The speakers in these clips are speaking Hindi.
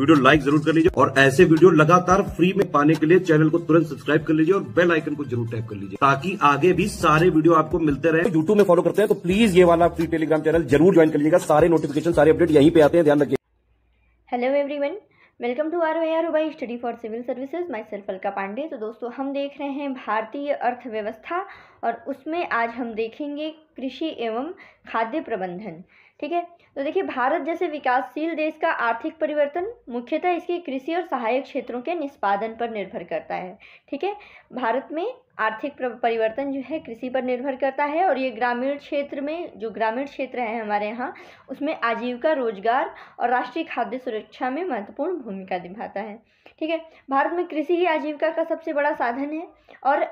वीडियो लाइक जरूर कर लीजिए और ऐसे वीडियो लगातार फ्री में पाने के लिए चैनल को तुरंत सब्सक्राइब कर लीजिए और बेल आइकन को जरूर टैप कर लीजिए ताकि आगे भी सारे वीडियो आपको मिलते रहे यूट्यूब में फॉलो करते हैं तो प्लीज ये वाला फ्री टेलीग्राम चैनल जरूर ज्वाइन कर लीजिएगा सारे नोटिफिकेशन सारे अपडेट यहीं पे आते हैं ध्यान रखिए hello every welcome to R R भाई study for civil services myself Alka Pandey तो दोस्तों हम देख रहे हैं भारतीय अर्थव्यवस्था और उसमें आज हम देखेंगे कृषि एवं खाद्य प्रबंधन ठीक है तो देखिए भारत जैसे विकासशील देश का आर्थिक परिवर्तन मुख्यतः इसके कृषि और सहायक क्षेत्रों के निष्पादन पर निर्भर करता है ठीक है भारत में आर्थिक परिवर्तन जो है कृषि पर निर्भर करता है और ये ग्रामीण क्षेत्र में जो ग्रामीण क्षेत्र है हमारे यहाँ उसमें आजीविका रोजगार और राष्ट्रीय खाद्य सुरक्षा में महत्वपूर्ण भूमिका निभाता है ठीक है भारत में कृषि ही आजीविका का सबसे बड़ा साधन है और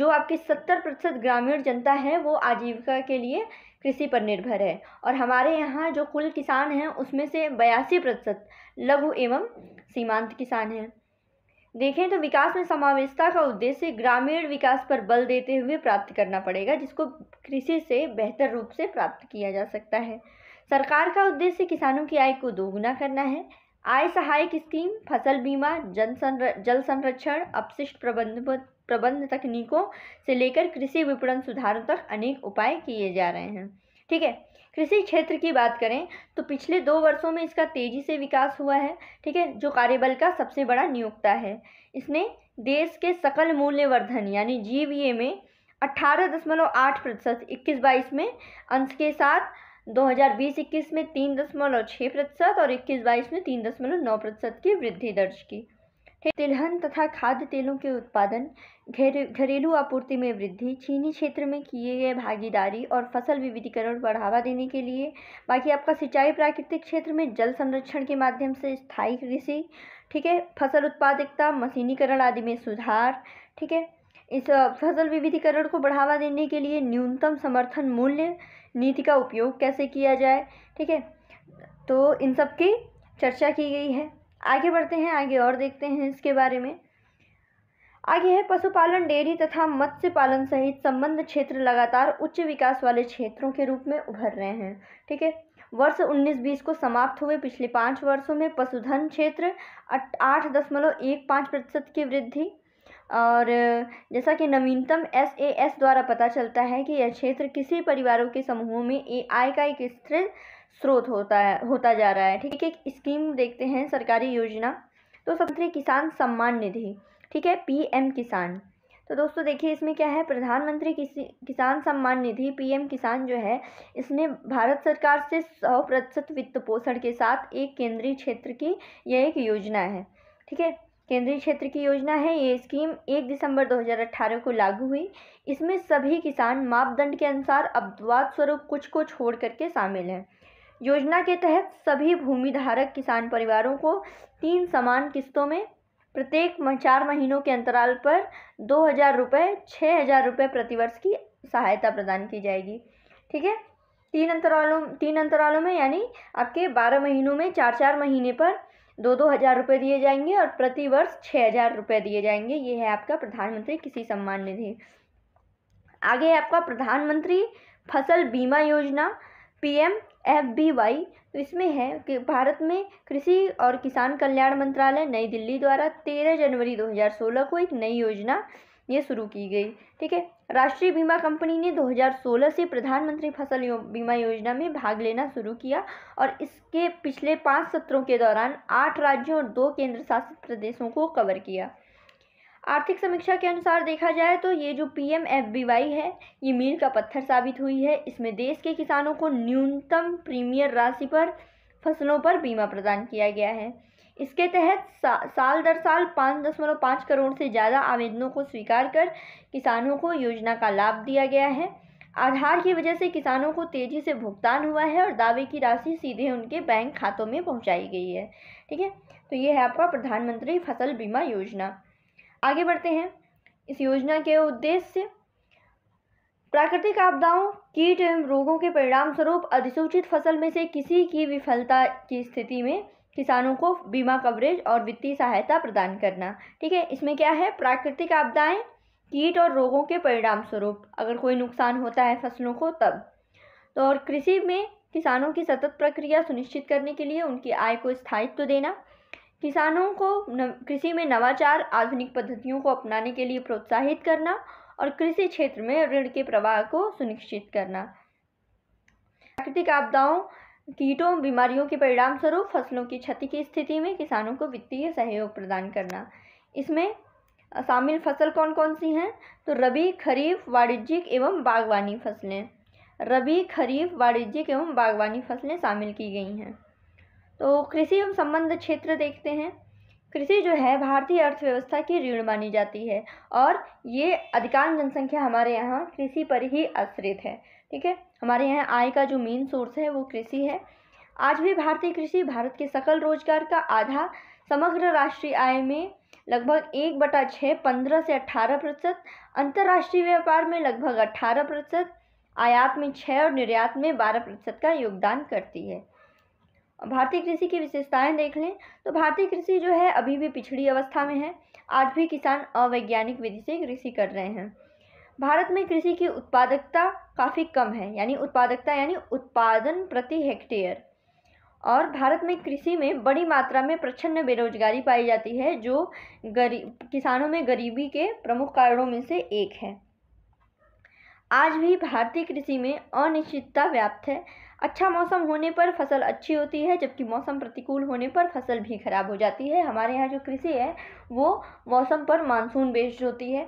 जो आपकी सत्तर प्रतिशत ग्रामीण जनता है वो आजीविका के लिए कृषि पर निर्भर है और हमारे यहाँ जो कुल किसान हैं उसमें से बयासी प्रतिशत लघु एवं सीमांत किसान हैं देखें तो विकास में समावेशता का उद्देश्य ग्रामीण विकास पर बल देते हुए प्राप्त करना पड़ेगा जिसको कृषि से बेहतर रूप से प्राप्त किया जा सकता है सरकार का उद्देश्य किसानों की आय को दोगुना करना है आय सहायक स्कीम फसल बीमा जन संर, जल संरक्षण अपशिष्ट प्रबंध प्रबंध तकनीकों से लेकर कृषि विपणन सुधारों तक अनेक उपाय किए जा रहे हैं ठीक है कृषि क्षेत्र की बात करें तो पिछले दो वर्षों में इसका तेज़ी से विकास हुआ है ठीक है जो कार्यबल का सबसे बड़ा नियोक्ता है इसने देश के सकल मूल्यवर्धन यानी ए में अट्ठारह दशमलव आठ प्रतिशत इक्कीस बाईस में अंश के साथ 2020-21 में तीन दशमलव छः प्रतिशत और 21-22 में तीन दशमलव नौ प्रतिशत की वृद्धि दर्ज की तिलहन तथा खाद्य तेलों के उत्पादन घेर घरेलू आपूर्ति में वृद्धि चीनी क्षेत्र में किए गए भागीदारी और फसल विविधीकरण बढ़ावा देने के लिए बाकी आपका सिंचाई प्राकृतिक क्षेत्र में जल संरक्षण के माध्यम से स्थायी कृषि ठीक है फसल उत्पादकता मशीनीकरण आदि में सुधार ठीक है इस फसल विविधीकरण को बढ़ावा देने के लिए न्यूनतम समर्थन मूल्य नीति का उपयोग कैसे किया जाए ठीक है तो इन सब की चर्चा की गई है आगे बढ़ते हैं आगे और देखते हैं इसके बारे में आगे है पशुपालन डेयरी तथा मत्स्य पालन सहित संबंध क्षेत्र लगातार उच्च विकास वाले क्षेत्रों के रूप में उभर रहे हैं ठीक है वर्ष 19-20 को समाप्त हुए पिछले पाँच वर्षों में पशुधन क्षेत्र आठ दशमलव एक पाँच प्रतिशत की वृद्धि और जैसा कि नवीनतम एस ए एस द्वारा पता चलता है कि यह क्षेत्र किसी परिवारों के समूहों में ए का एक स्थिर स्रोत होता है होता जा रहा है ठीक है एक स्कीम देखते हैं सरकारी योजना तो सबसे किसान सम्मान निधि ठीक है पीएम किसान तो दोस्तों देखिए इसमें क्या है प्रधानमंत्री किसान सम्मान निधि पीएम किसान जो है इसमें भारत सरकार से सौ प्रतिशत वित्त पोषण के साथ एक केंद्रीय क्षेत्र की यह एक योजना है ठीक है केंद्रीय क्षेत्र की योजना है ये स्कीम एक दिसंबर 2018 को लागू हुई इसमें सभी किसान मापदंड के अनुसार अपवाद स्वरूप कुछ को छोड़ करके शामिल हैं योजना के तहत सभी भूमिधारक किसान परिवारों को तीन समान किस्तों में प्रत्येक चार महीनों के अंतराल पर दो हज़ार रुपये छः हज़ार रुपये प्रतिवर्ष की सहायता प्रदान की जाएगी ठीक है तीन अंतरालों तीन अंतरालों में यानी आपके बारह महीनों में चार चार महीने पर दो दो हज़ार रुपये दिए जाएंगे और प्रतिवर्ष छः हज़ार रुपये दिए जाएंगे ये है आपका प्रधानमंत्री किसी सम्मान निधि आगे है आपका प्रधानमंत्री फसल बीमा योजना पीएम एफ बी वाई तो इसमें है कि भारत में कृषि और किसान कल्याण मंत्रालय नई दिल्ली द्वारा तेरह जनवरी 2016 को एक नई योजना ये शुरू की गई ठीक है राष्ट्रीय बीमा कंपनी ने 2016 से प्रधानमंत्री फसल यो, बीमा योजना में भाग लेना शुरू किया और इसके पिछले पाँच सत्रों के दौरान आठ राज्यों और दो केंद्र शासित प्रदेशों को कवर किया आर्थिक समीक्षा के अनुसार देखा जाए तो ये जो P M F B Y है ये मील का पत्थर साबित हुई है इसमें देश के किसानों को न्यूनतम प्रीमियर राशि पर फसलों पर बीमा प्रदान किया गया है इसके तहत सा, साल दर साल पाँच दशमलव पाँच करोड़ से ज़्यादा आवेदनों को स्वीकार कर किसानों को योजना का लाभ दिया गया है आधार की वजह से किसानों को तेज़ी से भुगतान हुआ है और दावे की राशि सीधे उनके बैंक खातों में पहुंचाई गई है ठीक है तो ये है आपका प्रधानमंत्री फसल बीमा योजना आगे बढ़ते हैं इस योजना के उद्देश्य प्राकृतिक आपदाओं कीट एवं रोगों के परिणाम स्वरूप अधिसूचित फसल में से किसी की विफलता की स्थिति में किसानों को बीमा कवरेज और वित्तीय सहायता प्रदान करना ठीक है इसमें क्या है प्राकृतिक आपदाएं कीट और रोगों के परिणाम स्वरूप अगर कोई नुकसान होता है फसलों को तब तो और कृषि में किसानों की सतत प्रक्रिया सुनिश्चित करने के लिए उनकी आय को स्थायित्व देना किसानों को कृषि में नवाचार आधुनिक पद्धतियों को अपनाने के लिए प्रोत्साहित करना और कृषि क्षेत्र में ऋण के प्रवाह को सुनिश्चित करना प्राकृतिक आपदाओं कीटों बीमारियों के परिणाम स्वरूप फसलों की क्षति की स्थिति में किसानों को वित्तीय सहयोग प्रदान करना इसमें शामिल फसल कौन कौन सी हैं तो रबी खरीफ वाणिज्यिक एवं बागवानी फसलें रबी खरीफ वाणिज्यिक एवं बागवानी फसलें शामिल की गई हैं तो कृषि एवं संबंध क्षेत्र देखते हैं कृषि जो है भारतीय अर्थव्यवस्था की रीढ़ मानी जाती है और ये अधिकांश जनसंख्या हमारे यहाँ कृषि पर ही आश्रित है ठीक है हमारे यहाँ आय का जो मेन सोर्स है वो कृषि है आज भी भारतीय कृषि भारत के सकल रोजगार का आधा समग्र राष्ट्रीय आय में लगभग एक बटा छः पंद्रह से अट्ठारह प्रतिशत अंतर्राष्ट्रीय व्यापार में लगभग अट्ठारह प्रतिशत आयात में छः और निर्यात में बारह प्रतिशत का योगदान करती है भारतीय कृषि की विशेषताएं देख लें तो भारतीय कृषि जो है अभी भी पिछड़ी अवस्था में है आज भी किसान अवैज्ञानिक विधि से कृषि कर रहे हैं भारत में कृषि की उत्पादकता काफ़ी कम है यानी उत्पादकता यानी उत्पादन प्रति हेक्टेयर और भारत में कृषि में बड़ी मात्रा में प्रचन्न बेरोजगारी पाई जाती है जो गरीब किसानों में गरीबी के प्रमुख कारणों में से एक है आज भी भारतीय कृषि में अनिश्चितता व्याप्त है अच्छा मौसम होने पर फसल अच्छी होती है जबकि मौसम प्रतिकूल होने पर फसल भी ख़राब हो जाती है हमारे यहाँ जो कृषि है वो मौसम पर मानसून बेस्ड होती है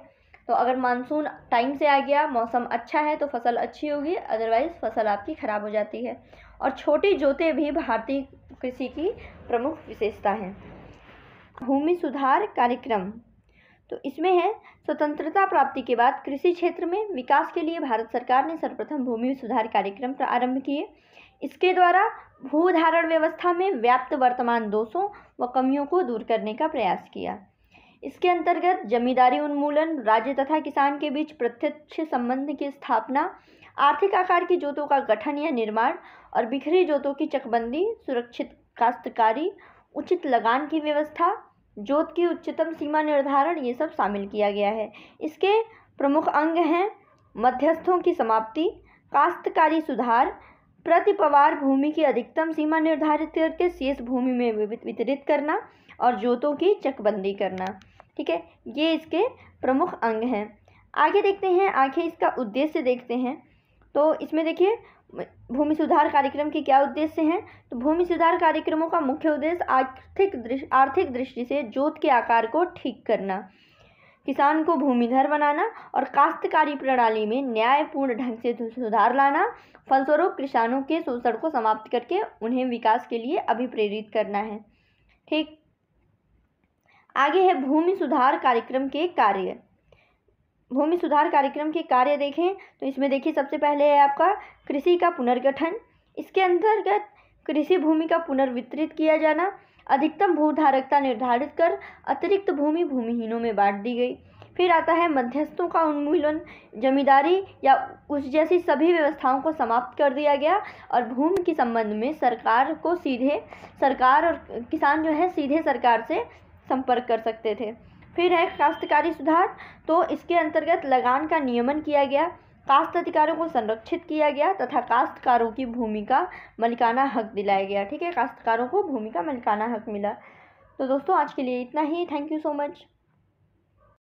तो अगर मानसून टाइम से आ गया मौसम अच्छा है तो फसल अच्छी होगी अदरवाइज़ फसल आपकी ख़राब हो जाती है और छोटी जोतें भी भारतीय कृषि की प्रमुख विशेषता हैं भूमि सुधार कार्यक्रम तो इसमें है स्वतंत्रता प्राप्ति के बाद कृषि क्षेत्र में विकास के लिए भारत सरकार ने सर्वप्रथम भूमि सुधार कार्यक्रम प्रारंभ किए इसके द्वारा भू धारण व्यवस्था में व्याप्त वर्तमान दोषों व कमियों को दूर करने का प्रयास किया इसके अंतर्गत जमींदारी उन्मूलन राज्य तथा किसान के बीच प्रत्यक्ष संबंध की स्थापना आर्थिक आकार की जोतों का गठन या निर्माण और बिखरी जोतों की चकबंदी सुरक्षित काश्तकारी उचित लगान की व्यवस्था जोत की उच्चतम सीमा निर्धारण ये सब शामिल किया गया है इसके प्रमुख अंग हैं मध्यस्थों की समाप्ति काश्तकारी सुधार प्रतिपवार भूमि की अधिकतम सीमा निर्धारित करके शेष भूमि में वितरित करना और जोतों की चकबंदी करना ठीक है ये इसके प्रमुख अंग हैं आगे देखते हैं आगे इसका उद्देश्य देखते हैं तो इसमें देखिए भूमि सुधार कार्यक्रम के क्या उद्देश्य हैं तो भूमि सुधार कार्यक्रमों का मुख्य उद्देश्य आर्थिक दृष्टि आर्थिक दृष्टि से जोत के आकार को ठीक करना किसान को भूमिधर बनाना और काश्तकारी प्रणाली में न्यायपूर्ण ढंग से सुधार लाना फलस्वरूप किसानों के शोषण को समाप्त करके उन्हें विकास के लिए अभिप्रेरित करना है ठीक आगे है भूमि सुधार कार्यक्रम के कार्य भूमि सुधार कार्यक्रम के कार्य देखें तो इसमें देखिए सबसे पहले है आपका कृषि का पुनर्गठन इसके अंतर्गत कृषि भूमि का पुनर्वितरित किया जाना अधिकतम भूधारकता निर्धारित कर अतिरिक्त भूमि भूमिहीनों में बांट दी गई फिर आता है मध्यस्थों का उन्मूलन जमींदारी या उस जैसी सभी व्यवस्थाओं को समाप्त कर दिया गया और भूमि के संबंध में सरकार को सीधे सरकार और किसान जो है सीधे सरकार से संपर्क कर सकते थे फिर है काश्तकारी सुधार तो इसके अंतर्गत लगान का नियमन किया गया काश्त अधिकारों को संरक्षित किया गया तथा काश्तकारों की भूमिका मलिकाना हक दिलाया गया ठीक है काश्तकारों को भूमि का मलिकाना हक मिला तो दोस्तों आज के लिए इतना ही थैंक यू सो मच